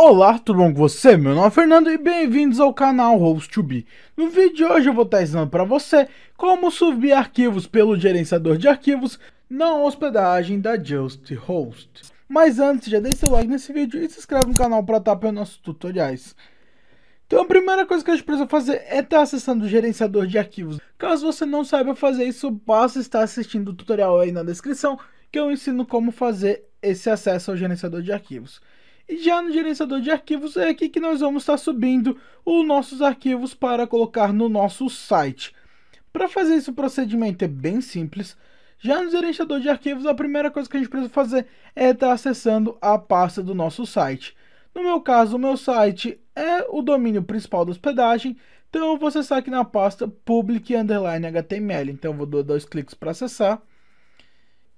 Olá, tudo bom com você? Meu nome é Fernando e bem-vindos ao canal Host2B. No vídeo de hoje eu vou estar ensinando para você como subir arquivos pelo gerenciador de arquivos na hospedagem da Just Host. Mas antes, já deixe seu like nesse vídeo e se inscreve no canal para estar pelos nossos tutoriais. Então a primeira coisa que a gente precisa fazer é estar acessando o gerenciador de arquivos. Caso você não saiba fazer isso, basta estar assistindo o tutorial aí na descrição que eu ensino como fazer esse acesso ao gerenciador de arquivos. Já no gerenciador de arquivos é aqui que nós vamos estar subindo os nossos arquivos para colocar no nosso site. Para fazer esse procedimento é bem simples. Já no gerenciador de arquivos, a primeira coisa que a gente precisa fazer é estar acessando a pasta do nosso site. No meu caso, o meu site é o domínio principal da hospedagem, então vou acessar aqui na pasta public html. Então eu vou dar dois cliques para acessar.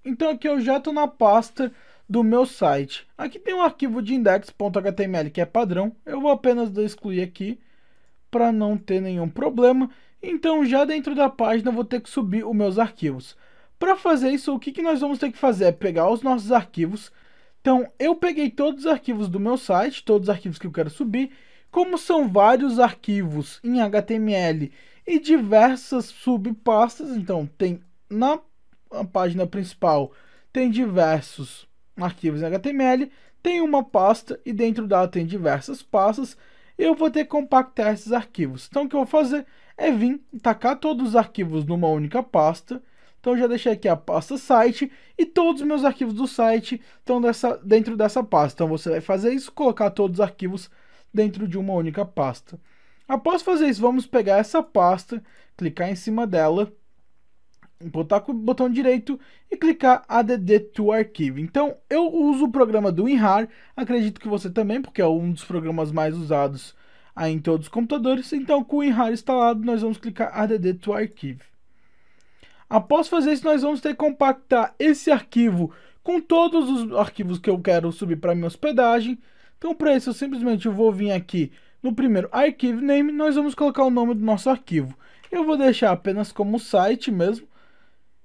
Então aqui eu já estou na pasta do meu site. Aqui tem um arquivo de index.html que é padrão, eu vou apenas excluir aqui para não ter nenhum problema. Então já dentro da página vou ter que subir os meus arquivos. Para fazer isso, o que, que nós vamos ter que fazer é pegar os nossos arquivos. Então eu peguei todos os arquivos do meu site, todos os arquivos que eu quero subir. Como são vários arquivos em HTML e diversas subpastas, então tem na página principal tem diversos arquivos HTML, tem uma pasta e dentro dela tem diversas pastas. Eu vou ter que compactar esses arquivos. Então o que eu vou fazer é vir tacar todos os arquivos numa única pasta. Então já deixei aqui a pasta site e todos os meus arquivos do site estão dessa, dentro dessa pasta. Então você vai fazer isso, colocar todos os arquivos dentro de uma única pasta. Após fazer isso, vamos pegar essa pasta, clicar em cima dela botar com o botão direito e clicar add to archive. Então, eu uso o programa do WinRAR, acredito que você também, porque é um dos programas mais usados aí em todos os computadores. Então, com o WinRAR instalado, nós vamos clicar add to archive. Após fazer isso, nós vamos ter que compactar esse arquivo com todos os arquivos que eu quero subir para minha hospedagem. Então, para isso, eu simplesmente vou vir aqui no primeiro archive name, nós vamos colocar o nome do nosso arquivo. Eu vou deixar apenas como site mesmo,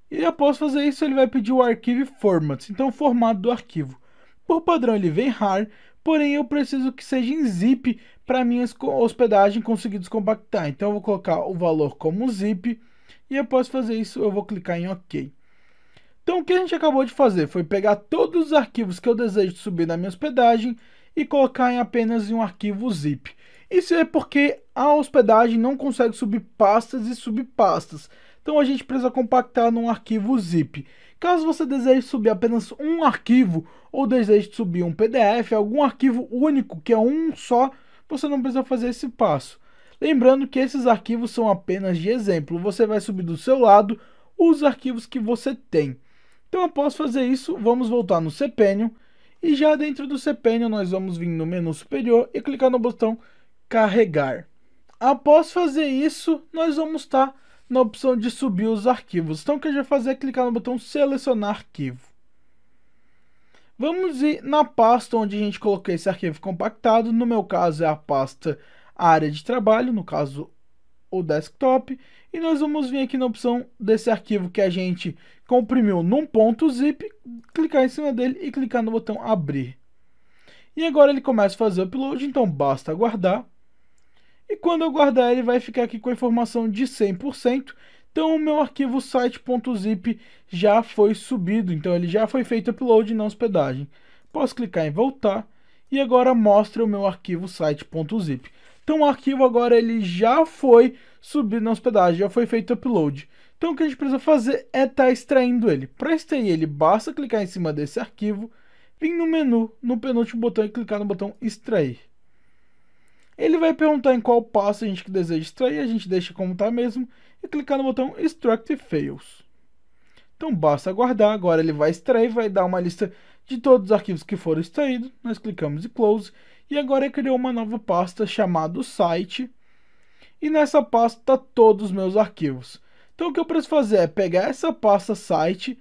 e após fazer isso, ele vai pedir o arquivo format, então o formato do arquivo. Por padrão, ele vem RAR, porém eu preciso que seja em zip para minha hospedagem conseguir descompactar. Então eu vou colocar o valor como zip e após fazer isso, eu vou clicar em OK. Então, o que a gente acabou de fazer foi pegar todos os arquivos que eu desejo subir na minha hospedagem e colocar em apenas um arquivo zip. Isso é porque a hospedagem não consegue subir pastas e subpastas, então a gente precisa compactar num arquivo zip. Caso você deseje subir apenas um arquivo ou deseje subir um PDF, algum arquivo único que é um só, você não precisa fazer esse passo. Lembrando que esses arquivos são apenas de exemplo, você vai subir do seu lado os arquivos que você tem. Então após fazer isso, vamos voltar no cPanel e já dentro do cPanel nós vamos vir no menu superior e clicar no botão carregar. Após fazer isso, nós vamos estar tá na opção de subir os arquivos. Então o que a gente vai fazer é clicar no botão selecionar arquivo. Vamos ir na pasta onde a gente colocou esse arquivo compactado, no meu caso é a pasta área de trabalho, no caso o desktop, e nós vamos vir aqui na opção desse arquivo que a gente comprimiu num ponto zip, clicar em cima dele e clicar no botão abrir. E agora ele começa a fazer o upload, então basta aguardar. E quando eu guardar ele vai ficar aqui com a informação de 100%. Então o meu arquivo site.zip já foi subido, então ele já foi feito upload na hospedagem. Posso clicar em voltar e agora mostra o meu arquivo site.zip. Então o arquivo agora ele já foi subido na hospedagem, já foi feito upload. Então o que a gente precisa fazer é estar tá extraindo ele. Para extrair ele, basta clicar em cima desse arquivo, vir no menu, no penúltimo botão e clicar no botão extrair. Ele vai perguntar em qual passo a gente deseja extrair, a gente deixa como está mesmo e clicar no botão Extract Fails. Então basta aguardar, agora ele vai extrair, vai dar uma lista de todos os arquivos que foram extraídos, nós clicamos em Close, e agora ele criou uma nova pasta chamada Site, e nessa pasta está todos os meus arquivos. Então o que eu preciso fazer é pegar essa pasta Site,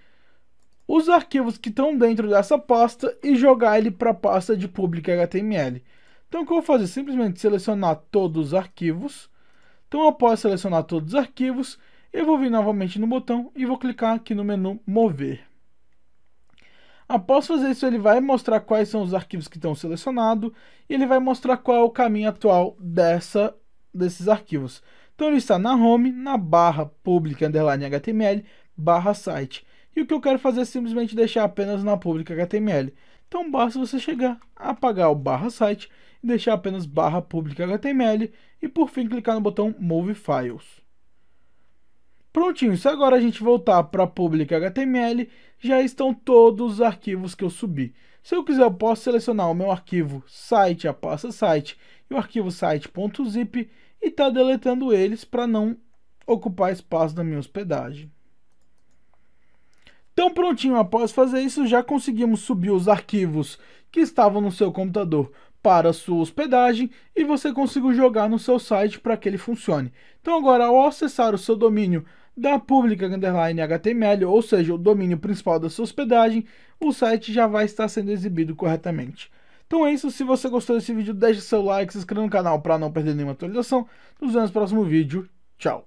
os arquivos que estão dentro dessa pasta e jogar ele para a pasta de public.html. Então o que eu vou fazer? Simplesmente selecionar todos os arquivos. Então após selecionar todos os arquivos, eu vou vir novamente no botão e vou clicar aqui no menu mover. Após fazer isso, ele vai mostrar quais são os arquivos que estão selecionados e ele vai mostrar qual é o caminho atual dessa, desses arquivos. Então ele está na home, na barra pública underline HTML, barra site. E o que eu quero fazer é simplesmente deixar apenas na pública HTML. Então basta você chegar, apagar o barra site deixar apenas barra pública HTML e por fim clicar no botão Move Files. Prontinho, se agora a gente voltar para pública HTML, já estão todos os arquivos que eu subi. Se eu quiser, eu posso selecionar o meu arquivo site, a pasta site e o arquivo site.zip e tá deletando eles para não ocupar espaço na minha hospedagem. Então prontinho, após fazer isso, já conseguimos subir os arquivos que estavam no seu computador para a sua hospedagem e você consiga jogar no seu site para que ele funcione. Então agora, ao acessar o seu domínio da pública underline HTML, ou seja, o domínio principal da sua hospedagem, o site já vai estar sendo exibido corretamente. Então é isso, se você gostou desse vídeo, deixe seu like, se inscreva no canal para não perder nenhuma atualização. Nos vemos no próximo vídeo, tchau!